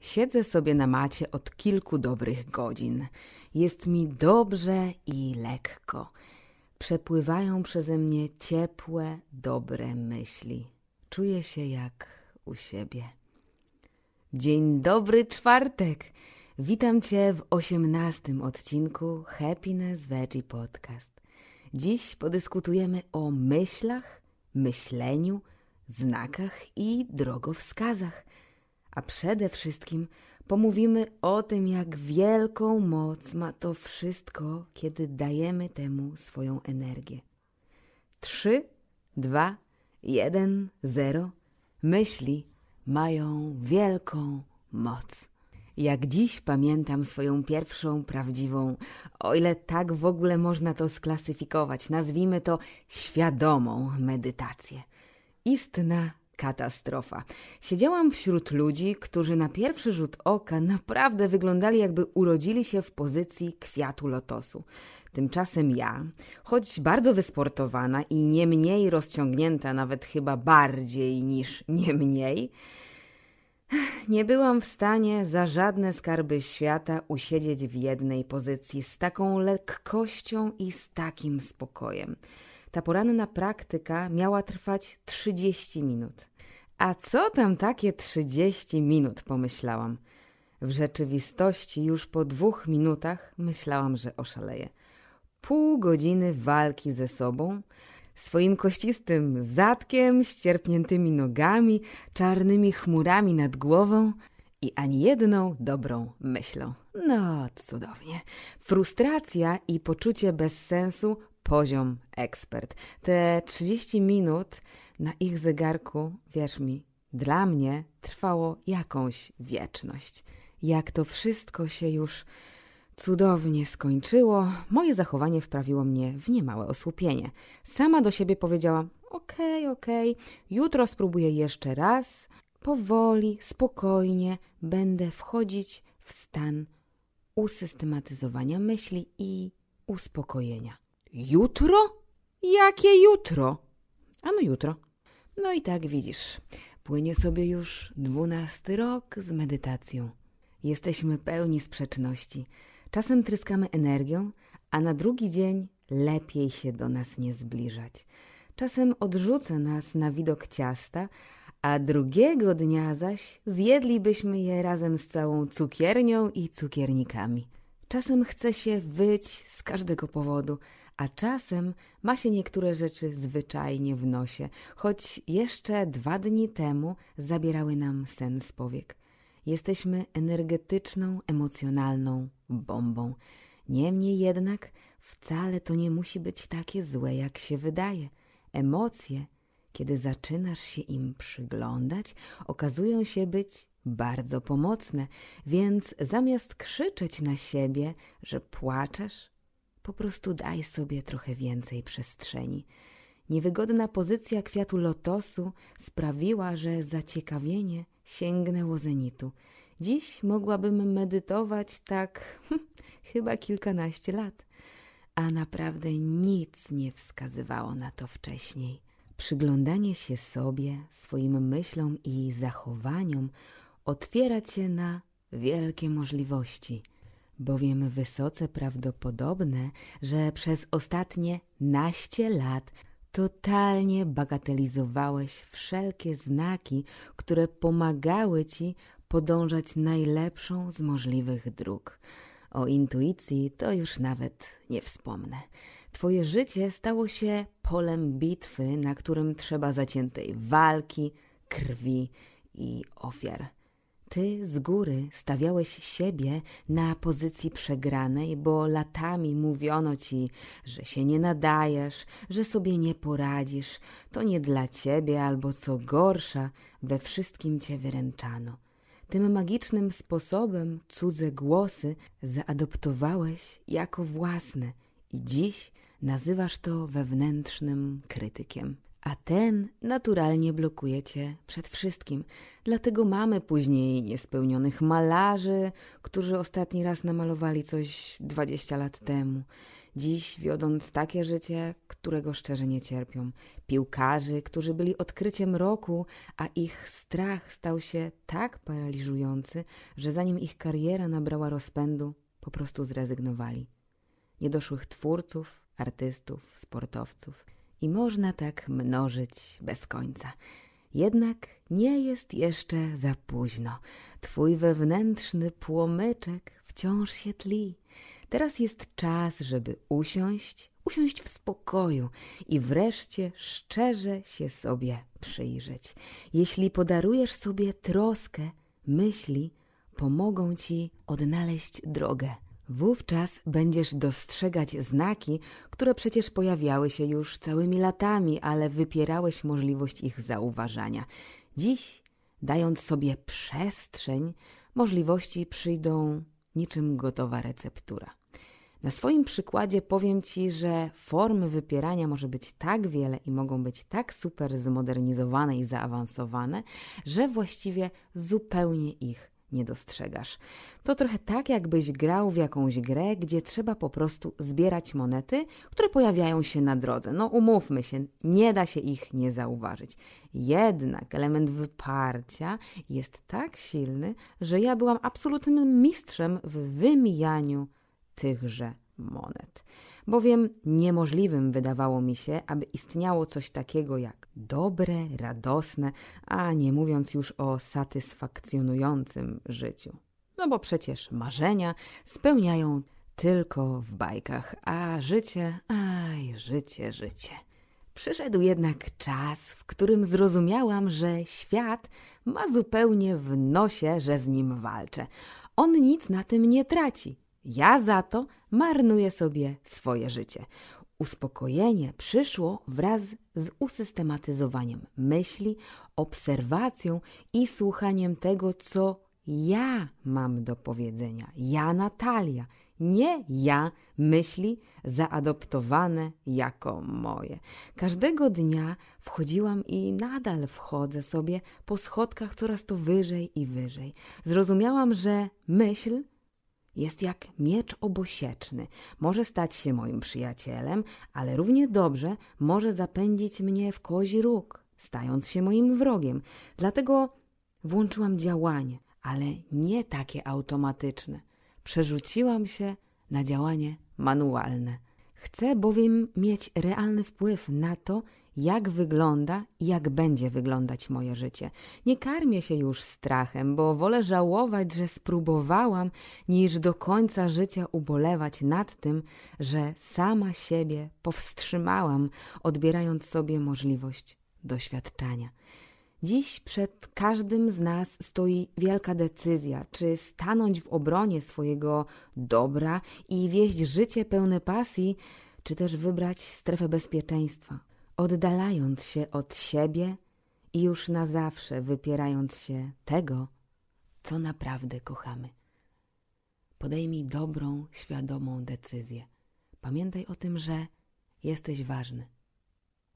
Siedzę sobie na macie od kilku dobrych godzin. Jest mi dobrze i lekko. Przepływają przeze mnie ciepłe, dobre myśli. Czuję się jak u siebie. Dzień dobry, czwartek! Witam Cię w osiemnastym odcinku Happiness Veggie Podcast. Dziś podyskutujemy o myślach, myśleniu, znakach i drogowskazach a przede wszystkim pomówimy o tym, jak wielką moc ma to wszystko, kiedy dajemy temu swoją energię. 3, 2, 1, 0. Myśli mają wielką moc. Jak dziś pamiętam swoją pierwszą prawdziwą, o ile tak w ogóle można to sklasyfikować, nazwijmy to świadomą medytację. Istna katastrofa. Siedziałam wśród ludzi, którzy na pierwszy rzut oka naprawdę wyglądali, jakby urodzili się w pozycji kwiatu lotosu. Tymczasem ja, choć bardzo wysportowana i nie mniej rozciągnięta, nawet chyba bardziej niż nie mniej, nie byłam w stanie za żadne skarby świata usiedzieć w jednej pozycji z taką lekkością i z takim spokojem. Ta poranna praktyka miała trwać 30 minut. A co tam takie 30 minut, pomyślałam. W rzeczywistości już po dwóch minutach myślałam, że oszaleję. Pół godziny walki ze sobą, swoim kościstym zadkiem, ścierpniętymi nogami, czarnymi chmurami nad głową i ani jedną dobrą myślą. No, cudownie. Frustracja i poczucie bezsensu poziom ekspert. Te 30 minut na ich zegarku, wierz mi, dla mnie trwało jakąś wieczność. Jak to wszystko się już cudownie skończyło, moje zachowanie wprawiło mnie w niemałe osłupienie. Sama do siebie powiedziałam: Okej, okay, okej, okay, jutro spróbuję jeszcze raz. Powoli, spokojnie będę wchodzić w stan usystematyzowania myśli i uspokojenia. Jutro? Jakie jutro? Ano jutro. No i tak widzisz, płynie sobie już dwunasty rok z medytacją. Jesteśmy pełni sprzeczności. Czasem tryskamy energią, a na drugi dzień lepiej się do nas nie zbliżać. Czasem odrzuca nas na widok ciasta, a drugiego dnia zaś zjedlibyśmy je razem z całą cukiernią i cukiernikami. Czasem chce się wyć z każdego powodu – a czasem ma się niektóre rzeczy zwyczajnie w nosie, choć jeszcze dwa dni temu zabierały nam sen z powiek. Jesteśmy energetyczną, emocjonalną bombą. Niemniej jednak wcale to nie musi być takie złe, jak się wydaje. Emocje, kiedy zaczynasz się im przyglądać, okazują się być bardzo pomocne, więc zamiast krzyczeć na siebie, że płaczesz, po prostu daj sobie trochę więcej przestrzeni. Niewygodna pozycja kwiatu lotosu sprawiła, że zaciekawienie sięgnęło zenitu. Dziś mogłabym medytować tak hmm, chyba kilkanaście lat, a naprawdę nic nie wskazywało na to wcześniej. Przyglądanie się sobie, swoim myślom i zachowaniom otwiera cię na wielkie możliwości – bowiem wysoce prawdopodobne, że przez ostatnie naście lat totalnie bagatelizowałeś wszelkie znaki, które pomagały ci podążać najlepszą z możliwych dróg. O intuicji to już nawet nie wspomnę. Twoje życie stało się polem bitwy, na którym trzeba zaciętej walki, krwi i ofiar. Ty z góry stawiałeś siebie na pozycji przegranej, bo latami mówiono ci, że się nie nadajesz, że sobie nie poradzisz, to nie dla ciebie, albo co gorsza, we wszystkim cię wyręczano. Tym magicznym sposobem cudze głosy zaadoptowałeś jako własne i dziś nazywasz to wewnętrznym krytykiem a ten naturalnie blokuje cię przed wszystkim. Dlatego mamy później niespełnionych malarzy, którzy ostatni raz namalowali coś 20 lat temu. Dziś wiodąc takie życie, którego szczerze nie cierpią. Piłkarzy, którzy byli odkryciem roku, a ich strach stał się tak paraliżujący, że zanim ich kariera nabrała rozpędu, po prostu zrezygnowali. Niedoszłych twórców, artystów, sportowców – i można tak mnożyć bez końca. Jednak nie jest jeszcze za późno. Twój wewnętrzny płomyczek wciąż się tli. Teraz jest czas, żeby usiąść, usiąść w spokoju i wreszcie szczerze się sobie przyjrzeć. Jeśli podarujesz sobie troskę, myśli pomogą ci odnaleźć drogę Wówczas będziesz dostrzegać znaki, które przecież pojawiały się już całymi latami, ale wypierałeś możliwość ich zauważania. Dziś, dając sobie przestrzeń, możliwości przyjdą niczym gotowa receptura. Na swoim przykładzie powiem Ci, że formy wypierania może być tak wiele i mogą być tak super zmodernizowane i zaawansowane, że właściwie zupełnie ich nie dostrzegasz. To trochę tak, jakbyś grał w jakąś grę, gdzie trzeba po prostu zbierać monety, które pojawiają się na drodze. No umówmy się, nie da się ich nie zauważyć. Jednak element wyparcia jest tak silny, że ja byłam absolutnym mistrzem w wymijaniu tychże monet. Bowiem niemożliwym wydawało mi się, aby istniało coś takiego jak dobre, radosne, a nie mówiąc już o satysfakcjonującym życiu. No bo przecież marzenia spełniają tylko w bajkach, a życie, aj, życie, życie. Przyszedł jednak czas, w którym zrozumiałam, że świat ma zupełnie w nosie, że z nim walczę. On nic na tym nie traci. Ja za to marnuję sobie swoje życie. Uspokojenie przyszło wraz z usystematyzowaniem myśli, obserwacją i słuchaniem tego, co ja mam do powiedzenia. Ja, Natalia, nie ja, myśli zaadoptowane jako moje. Każdego dnia wchodziłam i nadal wchodzę sobie po schodkach coraz to wyżej i wyżej. Zrozumiałam, że myśl jest jak miecz obosieczny. Może stać się moim przyjacielem, ale równie dobrze może zapędzić mnie w kozi róg, stając się moim wrogiem. Dlatego włączyłam działanie, ale nie takie automatyczne. Przerzuciłam się na działanie manualne. Chcę bowiem mieć realny wpływ na to, jak wygląda i jak będzie wyglądać moje życie. Nie karmię się już strachem, bo wolę żałować, że spróbowałam, niż do końca życia ubolewać nad tym, że sama siebie powstrzymałam, odbierając sobie możliwość doświadczenia. Dziś przed każdym z nas stoi wielka decyzja, czy stanąć w obronie swojego dobra i wieść życie pełne pasji, czy też wybrać strefę bezpieczeństwa, oddalając się od siebie i już na zawsze wypierając się tego, co naprawdę kochamy. Podejmij dobrą, świadomą decyzję. Pamiętaj o tym, że jesteś ważny.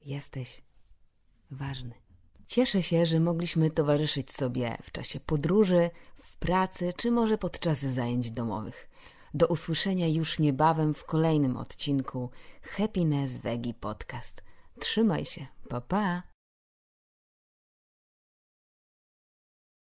Jesteś ważny. Cieszę się, że mogliśmy towarzyszyć sobie w czasie podróży, w pracy czy może podczas zajęć domowych. Do usłyszenia już niebawem w kolejnym odcinku Happiness Veggie Podcast. Trzymaj się, pa pa!